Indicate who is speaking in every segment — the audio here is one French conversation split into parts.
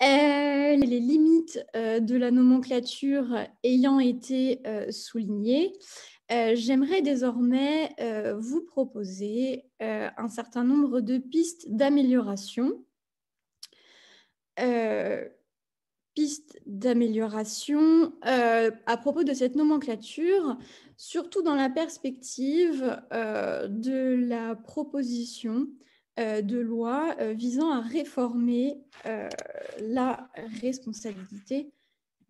Speaker 1: les limites euh, de la nomenclature ayant été euh, soulignées, euh, j'aimerais désormais vous proposer un certain nombre de pistes d'amélioration. pistes d'amélioration à propos de cette nomenclature, surtout dans la perspective de la proposition euh, de loi euh, visant à réformer euh, la responsabilité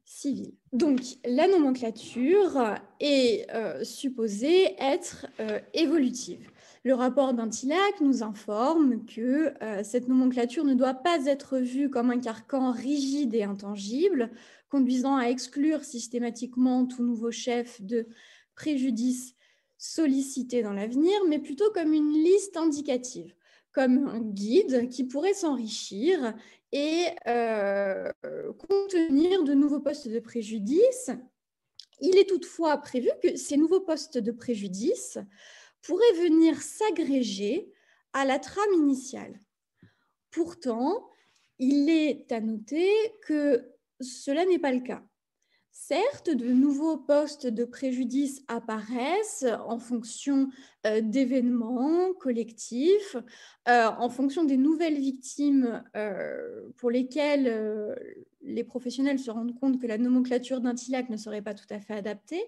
Speaker 1: civile. Donc, la nomenclature est supposée être évolutive. Le rapport d'Antilac nous informe que cette nomenclature ne doit pas être vue comme un carcan rigide et intangible, conduisant à exclure systématiquement tout nouveau chef de préjudice sollicité dans l'avenir, mais plutôt comme une liste indicative comme un guide qui pourrait s'enrichir et euh, contenir de nouveaux postes de préjudice. Il est toutefois prévu que ces nouveaux postes de préjudice pourraient venir s'agréger à la trame initiale. Pourtant, il est à noter que cela n'est pas le cas. Certes, de nouveaux postes de préjudice apparaissent en fonction euh, d'événements collectifs, euh, en fonction des nouvelles victimes euh, pour lesquelles les professionnels se rendent compte que la nomenclature d'un TILAC ne serait pas tout à fait adaptée.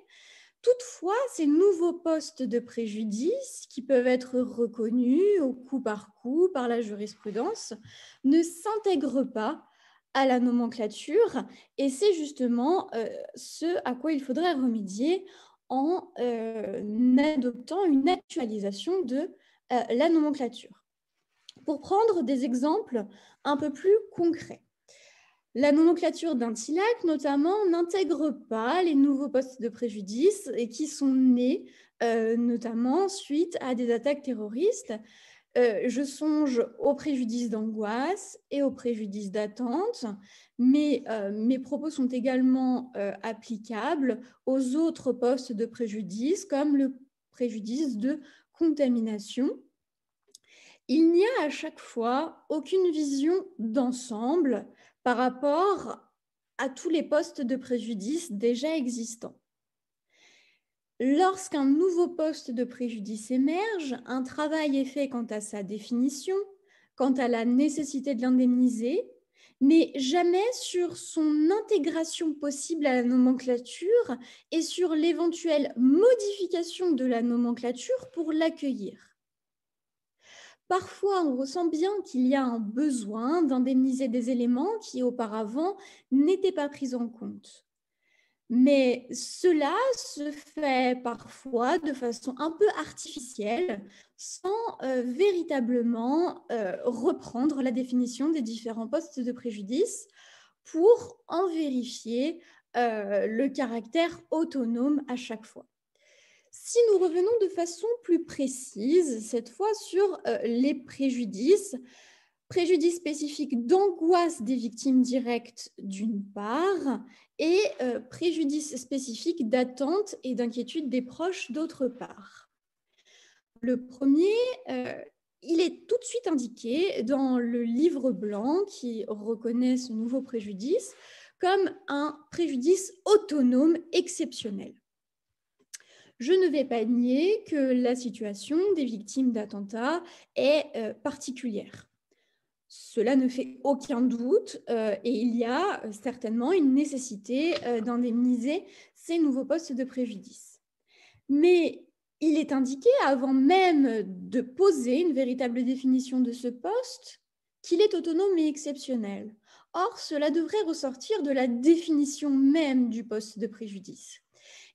Speaker 1: Toutefois, ces nouveaux postes de préjudice, qui peuvent être reconnus au coup par coup par la jurisprudence, ne s'intègrent pas à la nomenclature, et c'est justement euh, ce à quoi il faudrait remédier en euh, adoptant une actualisation de euh, la nomenclature. Pour prendre des exemples un peu plus concrets, la nomenclature d'un TILAC, notamment, n'intègre pas les nouveaux postes de préjudice et qui sont nés notamment suite à des attaques terroristes, euh, je songe aux préjudice d'angoisse et aux préjudice d'attente, mais euh, mes propos sont également euh, applicables aux autres postes de préjudice, comme le préjudice de contamination. Il n'y a à chaque fois aucune vision d'ensemble par rapport à tous les postes de préjudice déjà existants. Lorsqu'un nouveau poste de préjudice émerge, un travail est fait quant à sa définition, quant à la nécessité de l'indemniser, mais jamais sur son intégration possible à la nomenclature et sur l'éventuelle modification de la nomenclature pour l'accueillir. Parfois, on ressent bien qu'il y a un besoin d'indemniser des éléments qui auparavant n'étaient pas pris en compte. Mais cela se fait parfois de façon un peu artificielle, sans euh, véritablement euh, reprendre la définition des différents postes de préjudice pour en vérifier euh, le caractère autonome à chaque fois. Si nous revenons de façon plus précise, cette fois sur les préjudices, préjudice spécifique d'angoisse des victimes directes d'une part, et euh, préjudice spécifique d'attente et d'inquiétude des proches d'autre part. Le premier, euh, il est tout de suite indiqué dans le livre blanc qui reconnaît ce nouveau préjudice comme un préjudice autonome exceptionnel. Je ne vais pas nier que la situation des victimes d'attentats est euh, particulière. Cela ne fait aucun doute euh, et il y a euh, certainement une nécessité euh, d'indemniser ces nouveaux postes de préjudice. Mais il est indiqué, avant même de poser une véritable définition de ce poste, qu'il est autonome et exceptionnel. Or, cela devrait ressortir de la définition même du poste de préjudice.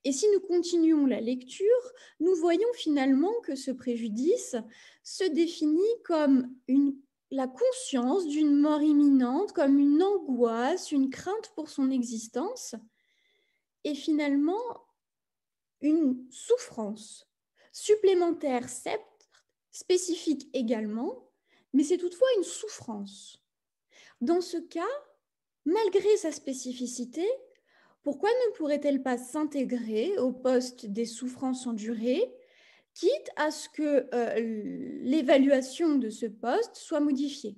Speaker 1: Et si nous continuons la lecture, nous voyons finalement que ce préjudice se définit comme une la conscience d'une mort imminente comme une angoisse, une crainte pour son existence, est finalement une souffrance supplémentaire, spécifique également, mais c'est toutefois une souffrance. Dans ce cas, malgré sa spécificité, pourquoi ne pourrait-elle pas s'intégrer au poste des souffrances endurées quitte à ce que euh, l'évaluation de ce poste soit modifiée.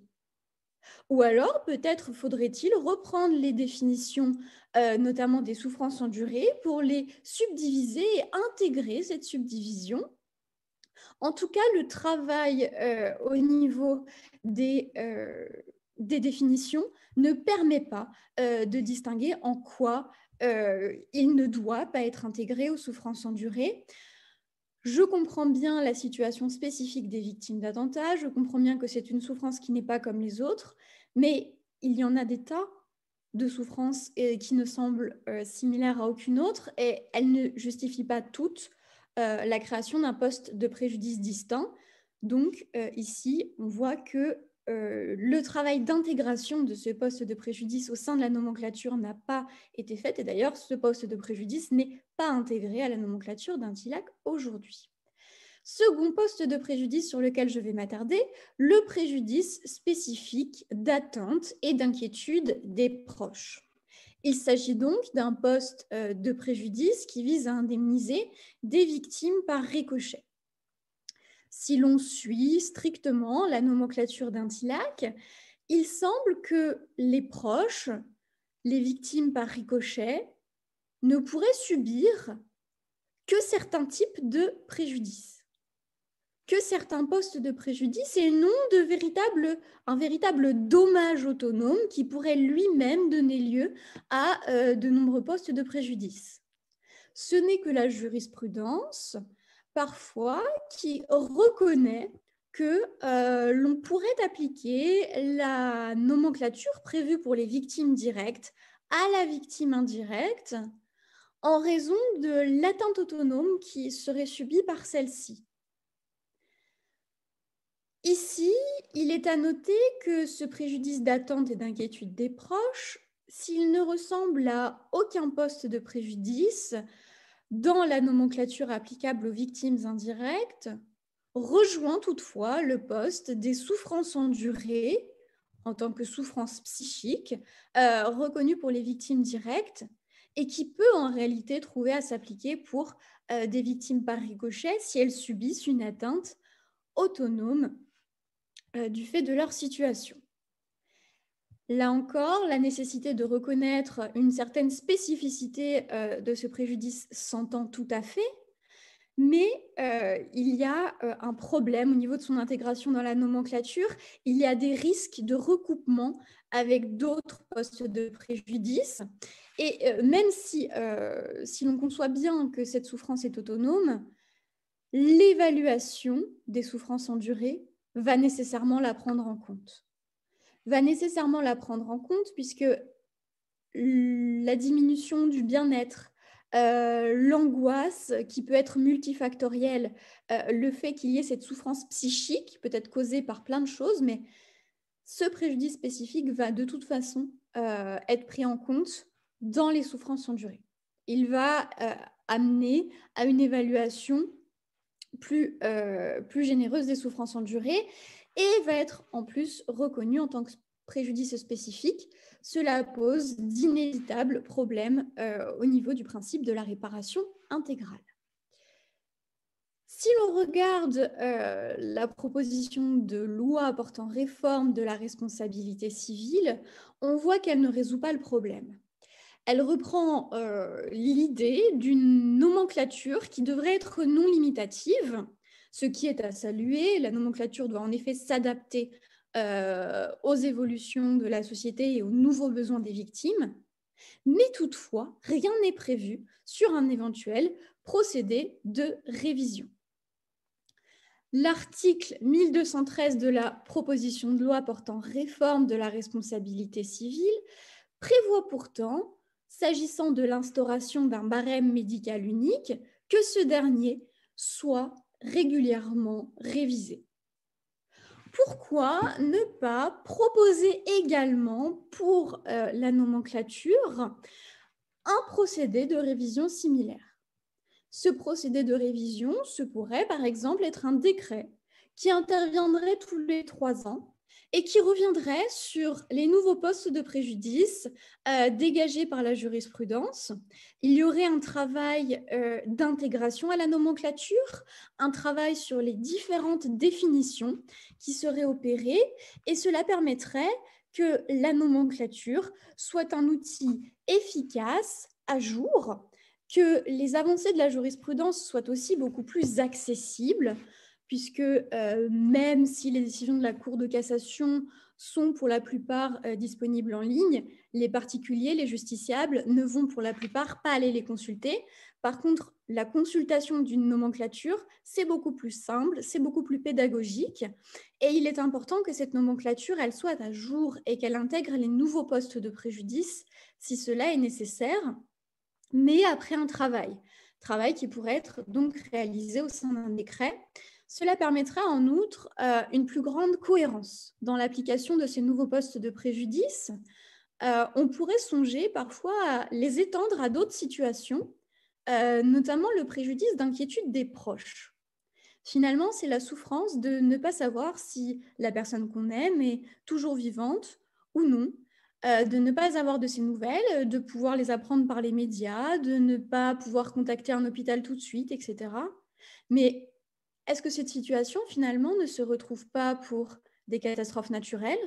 Speaker 1: Ou alors, peut-être faudrait-il reprendre les définitions, euh, notamment des souffrances endurées, pour les subdiviser et intégrer cette subdivision. En tout cas, le travail euh, au niveau des, des, définitions ne permet pas de distinguer en quoi il ne doit pas être intégré aux souffrances endurées je comprends bien la situation spécifique des victimes d'attentats, je comprends bien que c'est une souffrance qui n'est pas comme les autres, mais il y en a des tas de souffrances euh, qui ne semblent euh, similaires à aucune autre et elles ne justifient pas toutes euh, la création d'un poste de préjudice distinct. Donc ici, on voit que euh, le travail d'intégration de ce poste de préjudice au sein de la nomenclature n'a pas été fait. Et d'ailleurs, ce poste de préjudice n'est pas intégré à la nomenclature d'un TILAC aujourd'hui. Second poste de préjudice sur lequel je vais m'attarder, le préjudice spécifique d'attente et d'inquiétude des proches. Il s'agit donc d'un poste euh, de préjudice qui vise à indemniser des victimes par ricochet si l'on suit strictement la nomenclature d'un TILAC, il semble que les proches, les victimes par ricochet, ne pourraient subir que certains types de préjudices, que certains postes de préjudice et non de véritable, un véritable dommage autonome qui pourrait lui-même donner lieu à euh, de nombreux postes de préjudice. Ce n'est que la jurisprudence parfois qui reconnaît que euh, l'on pourrait appliquer la nomenclature prévue pour les victimes directes à la victime indirecte en raison de l'atteinte autonome qui serait subie par celle-ci. Ici, il est à noter que ce préjudice d'attente et d'inquiétude des proches, s'il ne ressemble à aucun poste de préjudice, dans la nomenclature applicable aux victimes indirectes, rejoint toutefois le poste des souffrances endurées en tant que souffrance psychique euh, reconnue pour les victimes directes et qui peut en réalité trouver à s'appliquer pour euh, des victimes par ricochet si elles subissent une atteinte autonome euh, du fait de leur situation. Là encore, la nécessité de reconnaître une certaine spécificité euh, de ce préjudice s'entend tout à fait, mais euh, il y a euh, un problème au niveau de son intégration dans la nomenclature. Il y a des risques de recoupement avec d'autres postes de préjudice. Et même si, si l'on conçoit bien que cette souffrance est autonome, l'évaluation des souffrances endurées va nécessairement la prendre en compte va nécessairement la prendre en compte puisque la diminution du bien-être, euh, l'angoisse qui peut être multifactorielle, euh, le fait qu'il y ait cette souffrance psychique, peut-être causée par plein de choses, mais ce préjudice spécifique va de toute façon euh, être pris en compte dans les souffrances endurées. Il va amener à une évaluation plus, plus généreuse des souffrances endurées et va être en plus reconnue en tant que préjudice spécifique. Cela pose d'inévitables problèmes euh, au niveau du principe de la réparation intégrale. Si l'on regarde euh, la proposition de loi portant réforme de la responsabilité civile, on voit qu'elle ne résout pas le problème. Elle reprend euh, l'idée d'une nomenclature qui devrait être non limitative, ce qui est à saluer. La nomenclature doit en effet s'adapter euh, aux évolutions de la société et aux nouveaux besoins des victimes. Mais toutefois, rien n'est prévu sur un éventuel procédé de révision. L'article 1213 de la proposition de loi portant réforme de la responsabilité civile prévoit pourtant, s'agissant de l'instauration d'un barème médical unique, que ce dernier soit régulièrement révisé. pourquoi ne pas proposer également pour euh, la nomenclature un procédé de révision similaire Ce procédé de révision, ce pourrait par exemple être un décret qui interviendrait tous les trois ans et qui reviendrait sur les nouveaux postes de préjudice euh, dégagés par la jurisprudence. Il y aurait un travail euh, d'intégration à la nomenclature, un travail sur les différentes définitions qui seraient opérées, et cela permettrait que la nomenclature soit un outil efficace, à jour, que les avancées de la jurisprudence soient aussi beaucoup plus accessibles puisque euh, même si les décisions de la Cour de cassation sont pour la plupart euh, disponibles en ligne, les particuliers, les justiciables ne vont pour la plupart pas aller les consulter. Par contre, la consultation d'une nomenclature, c'est beaucoup plus simple, c'est beaucoup plus pédagogique, et il est important que cette nomenclature, elle soit à jour et qu'elle intègre les nouveaux postes de préjudice si cela est nécessaire, mais après un travail, travail qui pourrait être donc réalisé au sein d'un décret. Cela permettra en outre euh, une plus grande cohérence dans l'application de ces nouveaux postes de préjudice. Euh, on pourrait songer parfois à les étendre à d'autres situations, euh, notamment le préjudice d'inquiétude des proches. Finalement, c'est la souffrance de ne pas savoir si la personne qu'on aime est toujours vivante ou non, de ne pas avoir de ses nouvelles, de pouvoir les apprendre par les médias, de ne pas pouvoir contacter un hôpital tout de suite, etc. Mais est-ce que cette situation, finalement, ne se retrouve pas pour des catastrophes naturelles,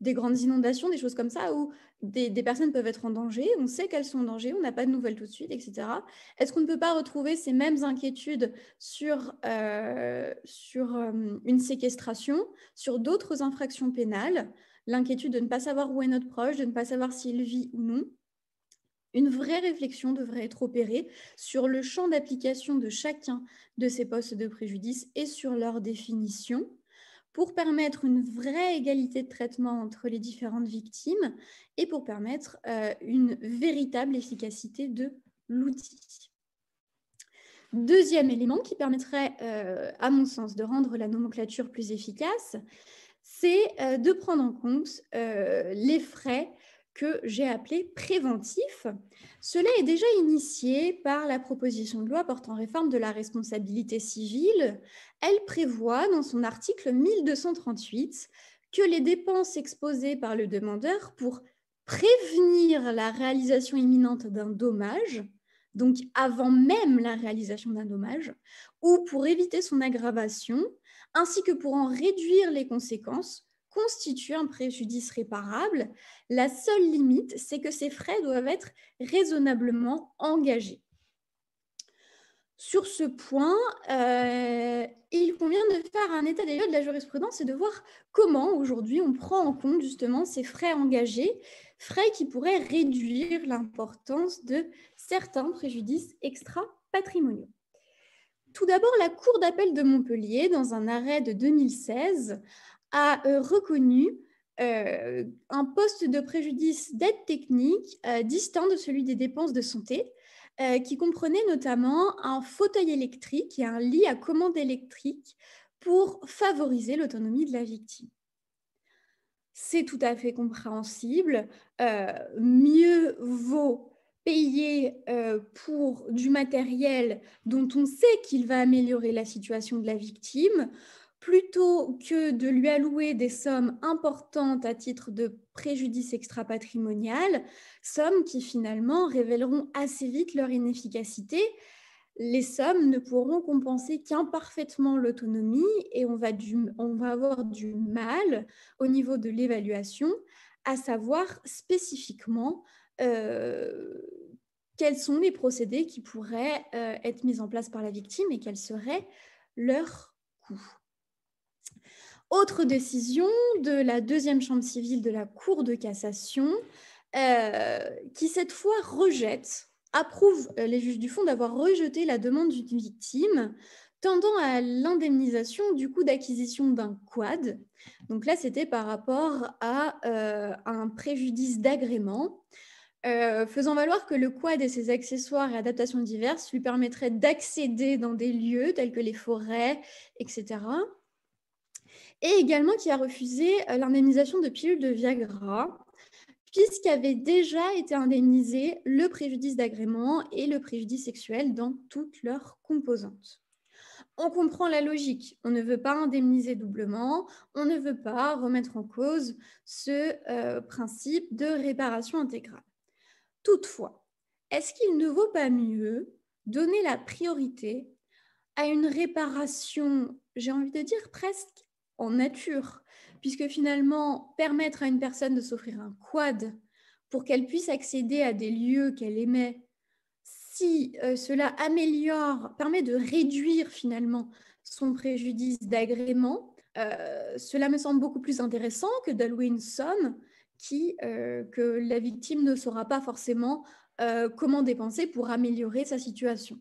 Speaker 1: des grandes inondations, des choses comme ça, où des, personnes peuvent être en danger, on sait qu'elles sont en danger, on n'a pas de nouvelles tout de suite, etc. Est-ce qu'on ne peut pas retrouver ces mêmes inquiétudes sur, euh, sur euh, une séquestration, sur d'autres infractions pénales, l'inquiétude de ne pas savoir où est notre proche, de ne pas savoir s'il vit ou non une vraie réflexion devrait être opérée sur le champ d'application de chacun de ces postes de préjudice et sur leur définition pour permettre une vraie égalité de traitement entre les différentes victimes et pour permettre euh, une véritable efficacité de l'outil. Deuxième élément qui permettrait, euh, à mon sens, de rendre la nomenclature plus efficace, c'est euh, de prendre en compte les frais que j'ai appelé préventif. Cela est déjà initié par la proposition de loi portant réforme de la responsabilité civile. Elle prévoit dans son article 1238 que les dépenses exposées par le demandeur pour prévenir la réalisation imminente d'un dommage, donc avant même la réalisation d'un dommage, ou pour éviter son aggravation, ainsi que pour en réduire les conséquences, constitue un préjudice réparable. La seule limite, c'est que ces frais doivent être raisonnablement engagés. Sur ce point, euh, il convient de faire un état des lieux de la jurisprudence et de voir comment aujourd'hui on prend en compte justement ces frais engagés, frais qui pourraient réduire l'importance de certains préjudices extra-patrimoniaux. Tout d'abord, la Cour d'appel de Montpellier, dans un arrêt de 2016, a euh, reconnu euh, un poste de préjudice d'aide technique euh, distinct de celui des dépenses de santé, qui comprenait notamment un fauteuil électrique et un lit à commande électrique pour favoriser l'autonomie de la victime. C'est tout à fait compréhensible. mieux vaut payer pour du matériel dont on sait qu'il va améliorer la situation de la victime plutôt que de lui allouer des sommes importantes à titre de préjudice extrapatrimonial, sommes qui finalement révéleront assez vite leur inefficacité. Les sommes ne pourront compenser qu'imparfaitement l'autonomie et on va, avoir du mal au niveau de l'évaluation à savoir spécifiquement euh, quels sont les procédés qui pourraient euh, être mis en place par la victime et quels seraient leurs coûts. Autre décision de la deuxième chambre civile de la Cour de cassation, euh, qui cette fois rejette, approuve euh, les juges du fond d'avoir rejeté la demande d'une victime tendant à l'indemnisation du coût d'acquisition d'un quad. Donc là, c'était par rapport à euh, un préjudice d'agrément, faisant valoir que le quad et ses accessoires et adaptations diverses lui permettraient d'accéder dans des lieux tels que les forêts, etc., et également qui a refusé euh, l'indemnisation de pilules de Viagra, puisqu'avait déjà été indemnisé le préjudice d'agrément et le préjudice sexuel dans toutes leurs composantes. On comprend la logique, on ne veut pas indemniser doublement, on ne veut pas remettre en cause ce euh, principe de réparation intégrale. Toutefois, est-ce qu'il ne vaut pas mieux donner la priorité à une réparation, j'ai envie de dire presque en nature, puisque finalement, permettre à une personne de s'offrir un quad pour qu'elle puisse accéder à des lieux qu'elle aimait, si euh, cela améliore, permet de réduire finalement son préjudice d'agrément, euh, cela me semble beaucoup plus intéressant que d'allouer une somme qui, euh, que la victime ne saura pas forcément comment dépenser pour améliorer sa situation.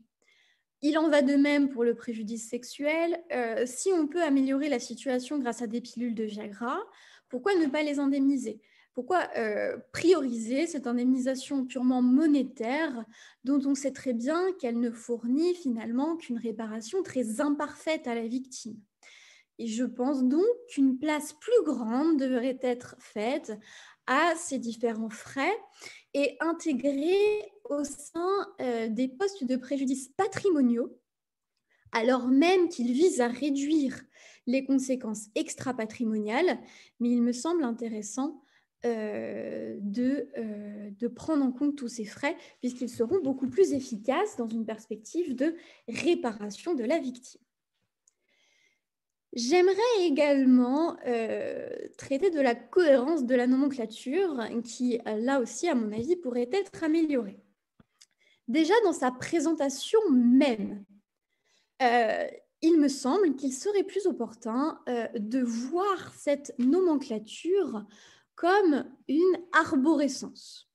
Speaker 1: Il en va de même pour le préjudice sexuel. Euh, si on peut améliorer la situation grâce à des pilules de Viagra, pourquoi ne pas les indemniser pourquoi euh, prioriser cette indemnisation purement monétaire dont on sait très bien qu'elle ne fournit finalement qu'une réparation très imparfaite à la victime je pense donc qu'une place plus grande devrait être faite à ces différents frais et intégrés au sein euh, des postes de préjudice patrimoniaux, alors même qu'ils visent à réduire les conséquences extra-patrimoniales. Mais il me semble intéressant euh, euh, de, prendre en compte tous ces frais, puisqu'ils seront beaucoup plus efficaces dans une perspective de réparation de la victime. J'aimerais également traiter de la cohérence de la nomenclature qui, là aussi, à mon avis, pourrait être améliorée. Déjà, dans sa présentation même, euh, il me semble qu'il serait plus opportun euh, de voir cette nomenclature comme une arborescence.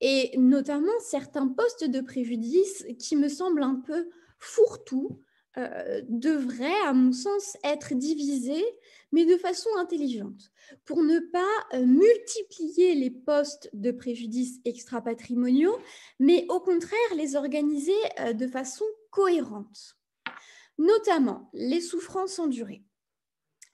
Speaker 1: Et notamment certains postes de préjudice qui me semblent un peu fourre-tout euh, devrait, à mon sens, être divisé, mais de façon intelligente, pour ne pas euh, multiplier les postes de préjudice extrapatrimoniaux, mais au contraire les organiser euh, de façon cohérente, notamment les souffrances endurées.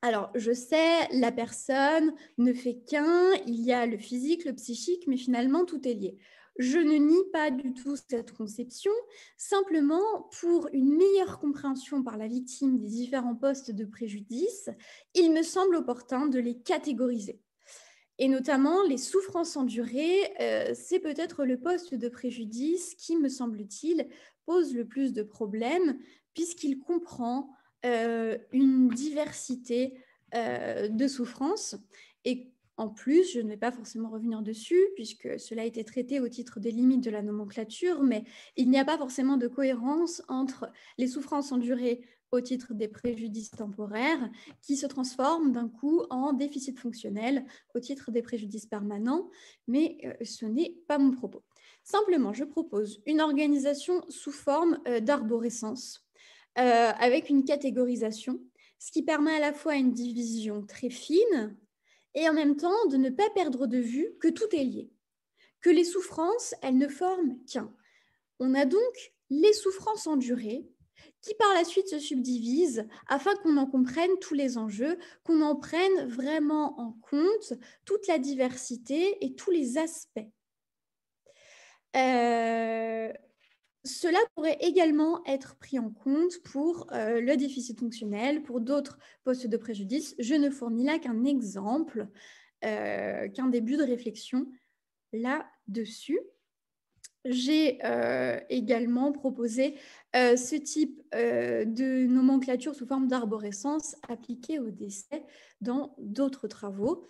Speaker 1: Alors, je sais, la personne ne fait qu'un, il y a le physique, le psychique, mais finalement, tout est lié. Je ne nie pas du tout cette conception. Simplement, pour une meilleure compréhension par la victime des différents postes de préjudice, il me semble opportun de les catégoriser. Et notamment, les souffrances endurées, euh, c'est peut-être le poste de préjudice qui, me semble-t-il, pose le plus de problèmes, puisqu'il comprend euh, une diversité euh, de souffrances. Et en plus, je ne vais pas forcément revenir dessus, puisque cela a été traité au titre des limites de la nomenclature, mais il n'y a pas forcément de cohérence entre les souffrances endurées au titre des préjudices temporaires, qui se transforment d'un coup en déficit fonctionnel au titre des préjudices permanents, mais euh, ce n'est pas mon propos. Simplement, je propose une organisation sous forme euh, d'arborescence, euh, avec une catégorisation, ce qui permet à la fois une division très fine et en même temps de ne pas perdre de vue que tout est lié, que les souffrances, elles ne forment qu'un. On a donc les souffrances endurées qui par la suite se subdivisent afin qu'on en comprenne tous les enjeux, qu'on en prenne vraiment en compte toute la diversité et tous les aspects. Euh, cela pourrait également être pris en compte pour euh, le déficit fonctionnel, pour d'autres postes de préjudice. Je ne fournis là qu'un exemple, euh, qu'un début de réflexion là-dessus. J'ai euh, également proposé ce type de nomenclature sous forme d'arborescence appliquée au décès dans d'autres travaux.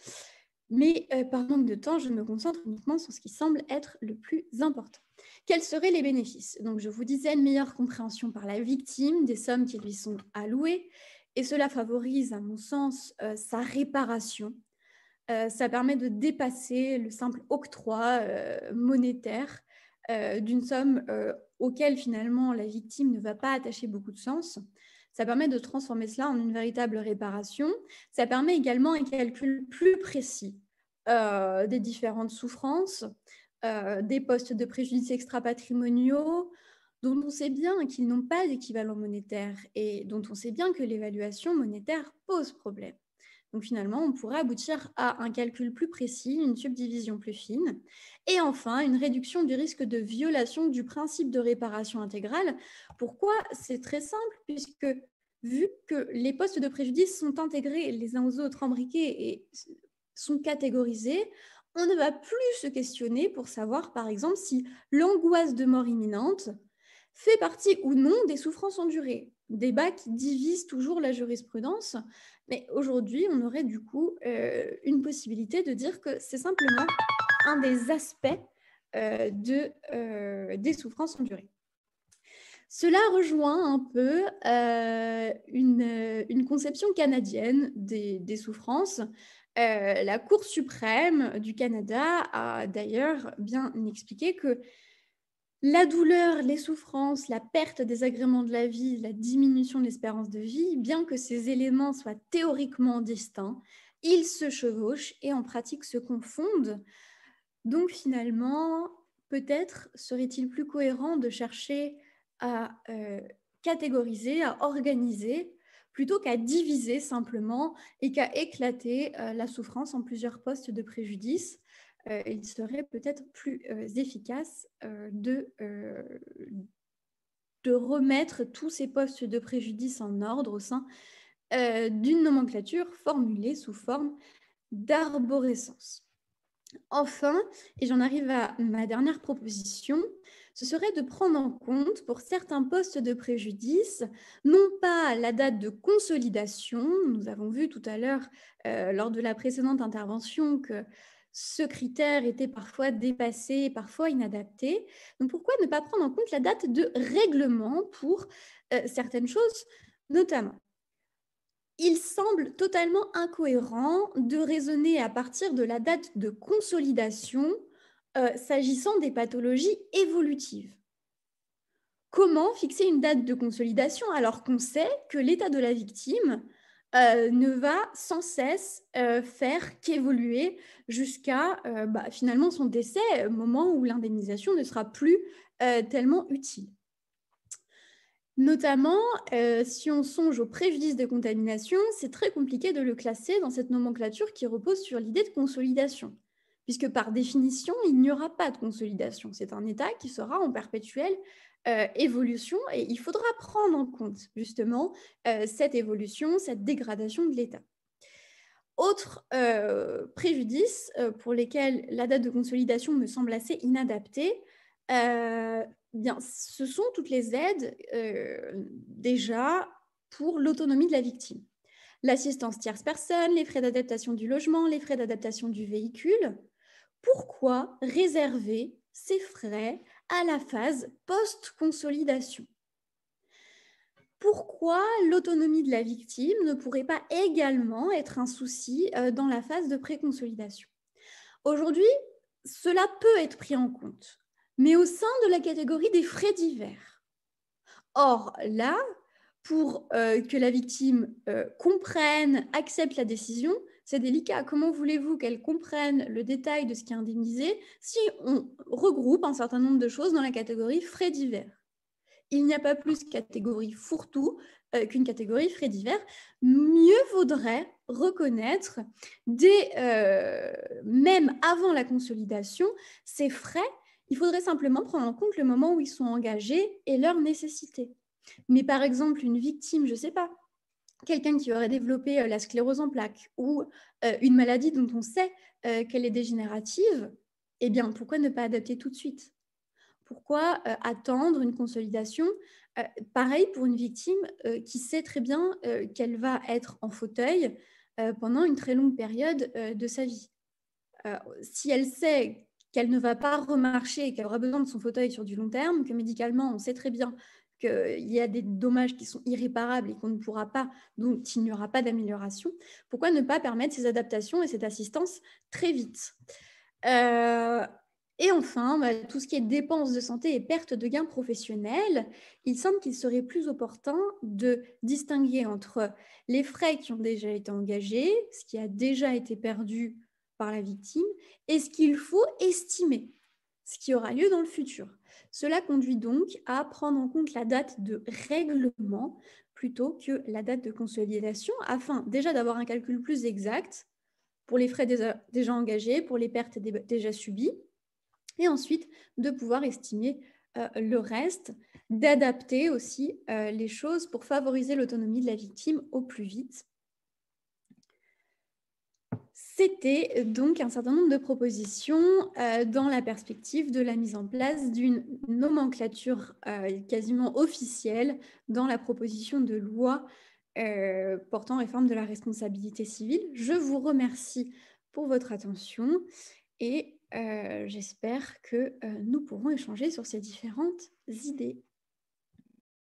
Speaker 1: Mais par manque de temps, je me concentre uniquement sur ce qui semble être le plus important. Quels seraient les bénéfices Donc, je vous disais, une meilleure compréhension par la victime des sommes qui lui sont allouées, et cela favorise, à mon sens, euh, sa réparation. Euh, ça permet de dépasser le simple octroi euh, monétaire d'une somme auquel finalement la victime ne va pas attacher beaucoup de sens. Ça permet de transformer cela en une véritable réparation. Ça permet également un calcul plus précis des différentes souffrances. Euh, des postes de préjudice extra-patrimoniaux dont on sait bien qu'ils n'ont pas d'équivalent monétaire et dont on sait bien que l'évaluation monétaire pose problème. Donc finalement, on pourrait aboutir à un calcul plus précis, une subdivision plus fine, et enfin une réduction du risque de violation du principe de réparation intégrale. Pourquoi C'est très simple, puisque vu que les postes de préjudice sont intégrés les uns aux autres, embriqués et sont catégorisés, on ne va plus se questionner pour savoir, par exemple, si l'angoisse de mort imminente fait partie ou non des souffrances endurées. Débat qui divise toujours la jurisprudence, mais aujourd'hui, on aurait du coup euh, une possibilité de dire que c'est simplement un des aspects euh, euh, des souffrances endurées. Cela rejoint un peu une, conception canadienne des souffrances, euh, la Cour suprême du Canada a d'ailleurs bien expliqué que la douleur, les souffrances, la perte des agréments de la vie, la diminution de l'espérance de vie, bien que ces éléments soient théoriquement distincts, ils se chevauchent et en pratique se confondent. Donc finalement, peut-être serait-il plus cohérent de chercher à euh, catégoriser, à organiser plutôt qu'à diviser simplement et qu'à éclater euh, la souffrance en plusieurs postes de préjudice. Euh, il serait peut-être plus euh, efficace de, de remettre tous ces postes de préjudice en ordre au sein d'une nomenclature formulée sous forme d'arborescence. Enfin, et j'en arrive à ma dernière proposition, ce serait de prendre en compte pour certains postes de préjudice, non pas la date de consolidation, nous avons vu tout à l'heure euh, lors de la précédente intervention que ce critère était parfois dépassé, parfois inadapté. Donc pourquoi ne pas prendre en compte la date de règlement pour euh, certaines choses, notamment il semble totalement incohérent de raisonner à partir de la date de consolidation euh, s'agissant des pathologies évolutives. Comment fixer une date de consolidation alors qu'on sait que l'état de la victime euh, ne va sans cesse euh, faire qu'évoluer jusqu'à bah, finalement son décès, moment où l'indemnisation ne sera plus tellement utile. Notamment, si on songe au préjudice de contamination, c'est très compliqué de le classer dans cette nomenclature qui repose sur l'idée de consolidation puisque par définition, il n'y aura pas de consolidation. C'est un État qui sera en perpétuelle euh, évolution et il faudra prendre en compte justement euh, cette évolution, cette dégradation de l'État. Autre euh, préjudice pour lesquels la date de consolidation me semble assez inadaptée, bien, ce sont toutes les aides déjà pour l'autonomie de la victime. L'assistance tierce personne, les frais d'adaptation du logement, les frais d'adaptation du véhicule, pourquoi réserver ces frais à la phase post-consolidation Pourquoi l'autonomie de la victime ne pourrait pas également être un souci euh, dans la phase de pré-consolidation Aujourd'hui, cela peut être pris en compte, mais au sein de la catégorie des frais divers. Or, là, pour euh, que la victime euh, comprenne, accepte la décision, c'est délicat. Comment voulez-vous qu'elles comprennent le détail de ce qui est indemnisé si on regroupe un certain nombre de choses dans la catégorie frais divers Il n'y a pas plus catégorie fourre-tout euh, qu'une catégorie frais divers. Mieux vaudrait reconnaître, dès, euh, même avant la consolidation, ces frais. Il faudrait simplement prendre en compte le moment où ils sont engagés et leur nécessité. Mais par exemple, une victime, je ne sais pas, quelqu'un qui aurait développé euh, la sclérose en plaques ou euh, une maladie dont on sait euh, qu'elle est dégénérative, eh bien, pourquoi ne pas adapter tout de suite Pourquoi attendre une consolidation Pareil pour une victime qui sait très bien qu'elle va être en fauteuil pendant une très longue période de sa vie. si elle sait qu'elle ne va pas remarcher et qu'elle aura besoin de son fauteuil sur du long terme, que médicalement, on sait très bien il y a des dommages qui sont irréparables et qu'on ne pourra pas, donc il n'y aura pas d'amélioration, pourquoi ne pas permettre ces adaptations et cette assistance très vite euh, et enfin, bah, tout ce qui est dépenses de santé et pertes de gains professionnels, il semble qu'il serait plus opportun de distinguer entre les frais qui ont déjà été engagés, ce qui a déjà été perdu par la victime, et ce qu'il faut estimer ce qui aura lieu dans le futur. Cela conduit donc à prendre en compte la date de règlement plutôt que la date de consolidation, afin déjà d'avoir un calcul plus exact pour les frais déjà engagés, pour les pertes déjà subies, et ensuite de pouvoir estimer euh, le reste, d'adapter aussi euh, les choses pour favoriser l'autonomie de la victime au plus vite c'était donc un certain nombre de propositions euh, dans la perspective de la mise en place d'une nomenclature euh, quasiment officielle dans la proposition de loi euh, portant réforme de la responsabilité civile. Je vous remercie pour votre attention et j'espère que nous pourrons échanger sur ces différentes idées.